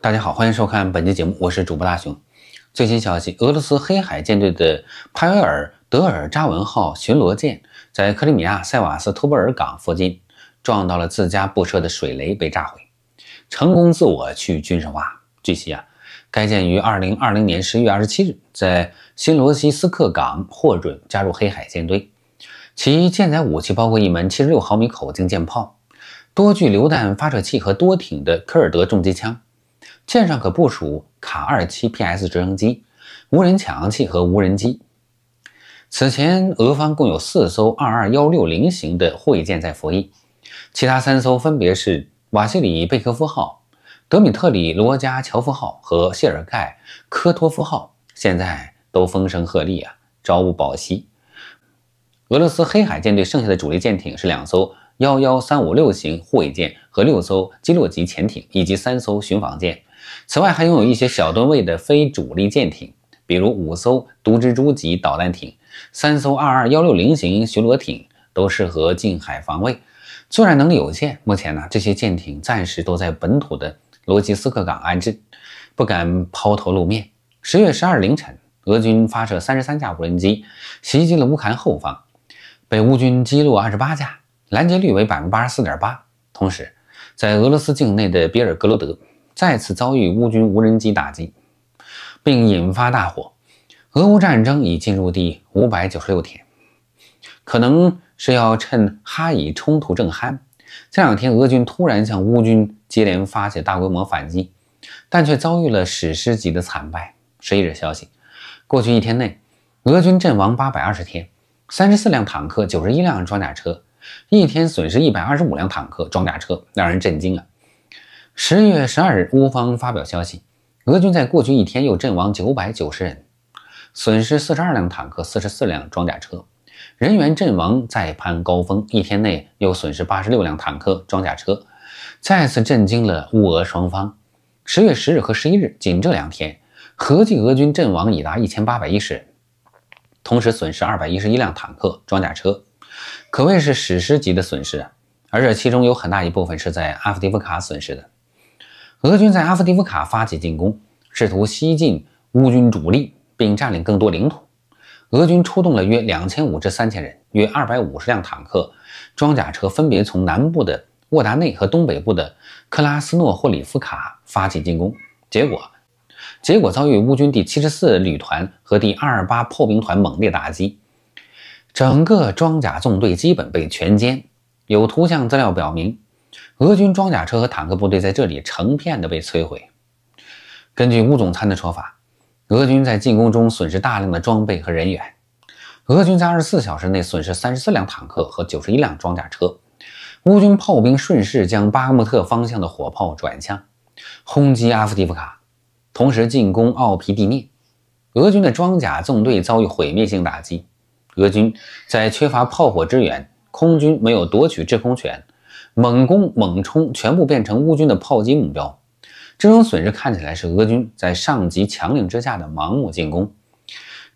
大家好，欢迎收看本期节目，我是主播大熊。最新消息，俄罗斯黑海舰队的帕维尔·德尔扎文号巡逻舰在克里米亚塞瓦斯托波尔港附近撞到了自家布设的水雷，被炸毁，成功自我去军事化。据悉啊，该舰于二零二零年十一月二十七日在新罗西斯克港获准加入黑海舰队，其舰载武器包括一门七十六毫米口径舰炮、多具榴弹发射器和多挺的科尔德重机枪。舰上可部署卡二七 PS 直升机、无人潜航器和无人机。此前，俄方共有四艘二二幺六零型的护卫舰在服役，其他三艘分别是瓦西里贝科夫号、德米特里罗加乔夫号和谢尔盖科托夫号，现在都风声鹤唳啊，朝不保夕。俄罗斯黑海舰队剩下的主力舰艇是两艘幺幺三五六型护卫舰和六艘基洛级潜艇，以及三艘巡防舰。此外，还拥有一些小吨位的非主力舰艇，比如五艘毒蜘蛛级导弹艇、三艘二二幺六零型巡逻艇，都适合近海防卫。作战能力有限，目前呢，这些舰艇暂时都在本土的罗基斯克港安置，不敢抛头露面。十月十二凌晨，俄军发射三十三架无人机袭击了乌克兰后方，被乌军击落二十八架，拦截率为百分之八十四点八。同时，在俄罗斯境内的别尔格罗德。再次遭遇乌军无人机打击，并引发大火。俄乌战争已进入第五百九十六天，可能是要趁哈以冲突正酣，这两天俄军突然向乌军接连发起大规模反击，但却遭遇了史诗级的惨败。十一日消息，过去一天内，俄军阵亡八百二十天，三十四辆坦克，九十一辆装甲车，一天损失一百二十五辆坦克装甲车，让人震惊啊！十月十二日，乌方发表消息，俄军在过去一天又阵亡九百九十人，损失四十二辆坦克、四十四辆装甲车，人员阵亡再攀高峰。一天内又损失八十六辆坦克、装甲车，再次震惊了乌俄双方。十月十日和十一日，仅这两天，合计俄军阵亡已达一千八百一十人，同时损失二百一十一辆坦克、装甲车，可谓是史诗级的损失。而这其中有很大一部分是在阿夫迪夫卡损失的。俄军在阿夫迪夫卡发起进攻，试图西进乌军主力，并占领更多领土。俄军出动了约两千五至三千人，约二百五十辆坦克、装甲车，分别从南部的沃达内和东北部的克拉斯诺霍里夫卡发起进攻。结果，结果遭遇乌军第七十四旅团和第二二八炮兵团猛烈打击，整个装甲纵队基本被全歼。有图像资料表明。俄军装甲车和坦克部队在这里成片的被摧毁。根据乌总参的说法，俄军在进攻中损失大量的装备和人员。俄军在二十四小时内损失三十四辆坦克和九十一辆装甲车。乌军炮兵顺势将巴莫特方向的火炮转向，轰击阿夫蒂夫卡，同时进攻奥皮地面。俄军的装甲纵队遭遇毁灭性打击。俄军在缺乏炮火支援，空军没有夺取制空权。猛攻猛冲，全部变成乌军的炮击目标。这种损失看起来是俄军在上级强令之下的盲目进攻，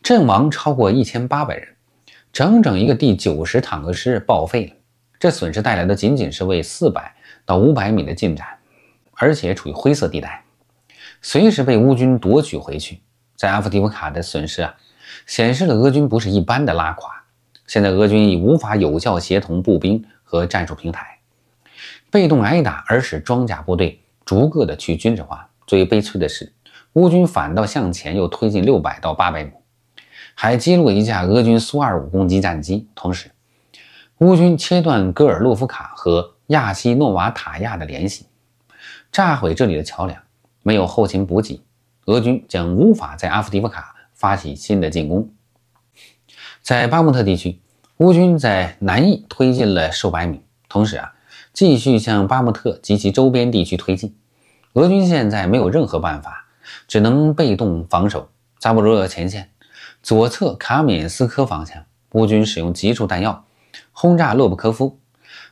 阵亡超过一千八百人，整整一个第九十坦克师报废了。这损失带来的仅仅是为四百到五百米的进展，而且处于灰色地带，随时被乌军夺取回去。在阿夫迪夫卡的损失啊，显示了俄军不是一般的拉垮。现在俄军已无法有效协同步兵和战术平台。被动挨打，而使装甲部队逐个的去军事化。最悲催的是，乌军反倒向前又推进六百到八百米，还击落一架俄军苏二五攻击战机。同时，乌军切断戈尔洛夫卡和亚西诺瓦塔亚的联系，炸毁这里的桥梁。没有后勤补给，俄军将无法在阿夫迪夫卡发起新的进攻。在巴穆特地区，乌军在南翼推进了数百米。同时啊。继续向巴穆特及其周边地区推进，俄军现在没有任何办法，只能被动防守扎波罗热前线左侧卡缅斯科方向。乌军使用集束弹药轰炸洛布科夫，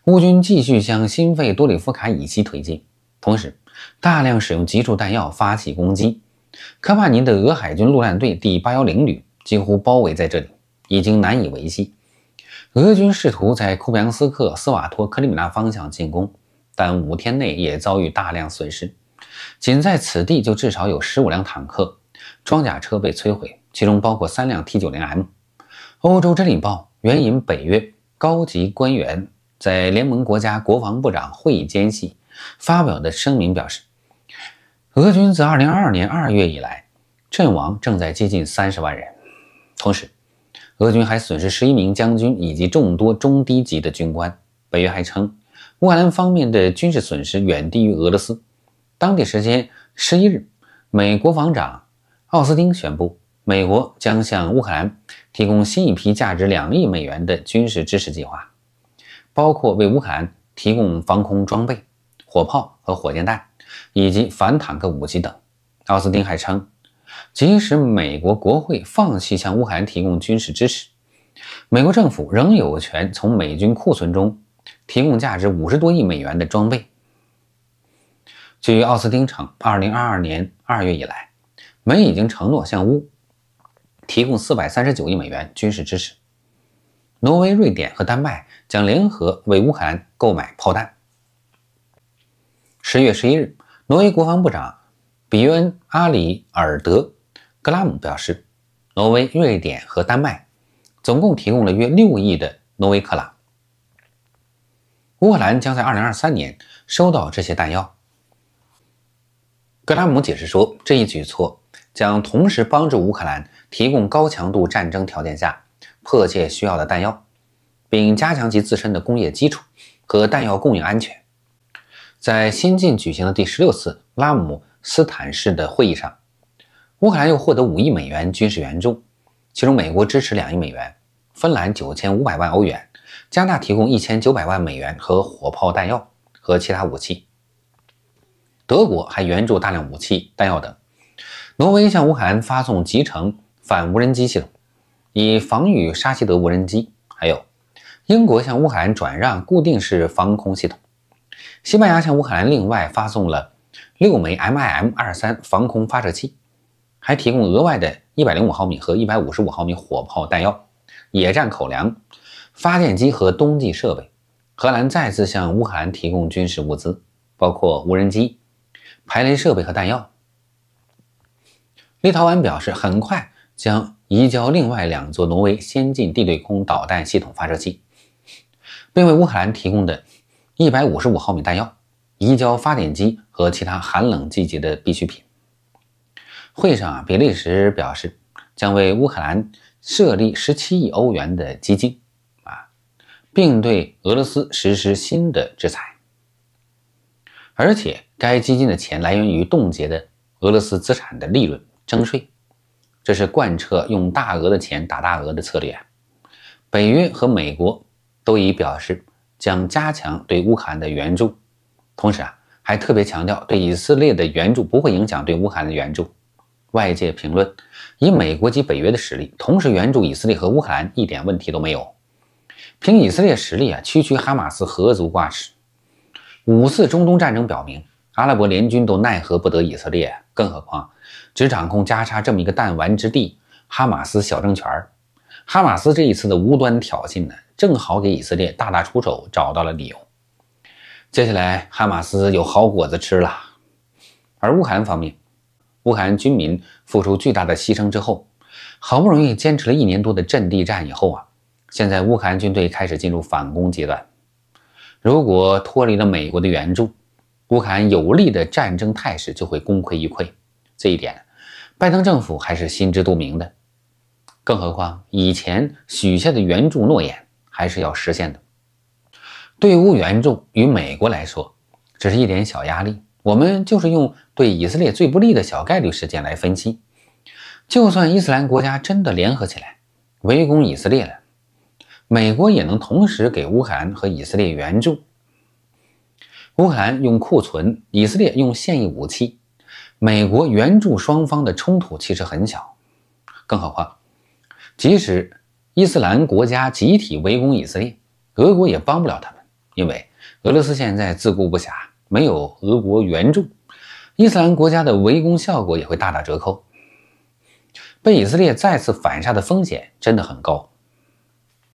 乌军继续向新费多里夫卡以西推进，同时大量使用集束弹药发起攻击。科帕尼的俄海军陆战队第八幺零旅几乎包围在这里，已经难以维系。俄军试图在库皮扬斯克、斯瓦托、克里米纳方向进攻，但五天内也遭遇大量损失。仅在此地就至少有十五辆坦克、装甲车被摧毁，其中包括三辆 T90M。《欧洲真理报》援引北约高级官员在联盟国家国防部长会议间隙发表的声明表示，俄军自2022年2月以来，阵亡正在接近30万人。同时，俄军还损失十一名将军以及众多中低级的军官。北约还称，乌克兰方面的军事损失远低于俄罗斯。当地时间十一日，美国防长奥斯汀宣布，美国将向乌克兰提供新一批价值两亿美元的军事支持计划，包括为乌克兰提供防空装备、火炮和火箭弹，以及反坦克武器等。奥斯汀还称。即使美国国会放弃向乌克兰提供军事支持，美国政府仍有权从美军库存中提供价值五十多亿美元的装备。据奥斯汀称，2022年2月以来，美已经承诺向乌提供439亿美元军事支持。挪威、瑞典和丹麦将联合为乌克兰购买炮弹。1月11日，挪威国防部长。比约恩·阿里尔德·格拉姆表示，挪威、瑞典和丹麦总共提供了约六亿的挪威克朗。乌克兰将在2023年收到这些弹药。格拉姆解释说，这一举措将同时帮助乌克兰提供高强度战争条件下迫切需要的弹药，并加强其自身的工业基础和弹药供应安全。在新近举行的第十六次拉姆。斯坦式的会议上，乌克兰又获得五亿美元军事援助，其中美国支持两亿美元，芬兰九千五百万欧元，加拿大提供一千九百万美元和火炮弹药和其他武器，德国还援助大量武器弹药等，挪威向乌克兰发送集成反无人机系统，以防御沙希德无人机，还有英国向乌克兰转让固定式防空系统，西班牙向乌克兰另外发送了。六枚 MIM-23 防空发射器，还提供额外的105毫米和155毫米火炮弹药、野战口粮、发电机和冬季设备。荷兰再次向乌克兰提供军事物资，包括无人机、排雷设备和弹药。立陶宛表示，很快将移交另外两座挪威先进地对空导弹系统发射器，并为乌克兰提供的一百五十五毫米弹药。移交发电机和其他寒冷季节的必需品。会上啊，比利时表示将为乌克兰设立十七亿欧元的基金，啊，并对俄罗斯实施新的制裁。而且，该基金的钱来源于冻结的俄罗斯资产的利润征税，这是贯彻用大额的钱打大额的策略啊。北约和美国都已表示将加强对乌克兰的援助。同时啊，还特别强调，对以色列的援助不会影响对乌克兰的援助。外界评论，以美国及北约的实力，同时援助以色列和乌克兰一点问题都没有。凭以色列实力啊，区区哈马斯何足挂齿？五次中东战争表明，阿拉伯联军都奈何不得以色列，更何况只掌控加沙这么一个弹丸之地，哈马斯小政权哈马斯这一次的无端挑衅呢，正好给以色列大打出手找到了理由。接下来，哈马斯有好果子吃了。而乌克兰方面，乌克兰军民付出巨大的牺牲之后，好不容易坚持了一年多的阵地战以后啊，现在乌克兰军队开始进入反攻阶段。如果脱离了美国的援助，乌克兰有利的战争态势就会功亏一篑。这一点，拜登政府还是心知肚明的。更何况，以前许下的援助诺言还是要实现的。对乌援助与美国来说只是一点小压力。我们就是用对以色列最不利的小概率事件来分析。就算伊斯兰国家真的联合起来围攻以色列了，美国也能同时给乌克兰和以色列援助。乌克兰用库存，以色列用现役武器，美国援助双方的冲突其实很小。更何况，即使伊斯兰国家集体围攻以色列，俄国也帮不了他们。因为俄罗斯现在自顾不暇，没有俄国援助，伊斯兰国家的围攻效果也会大打折扣，被以色列再次反杀的风险真的很高。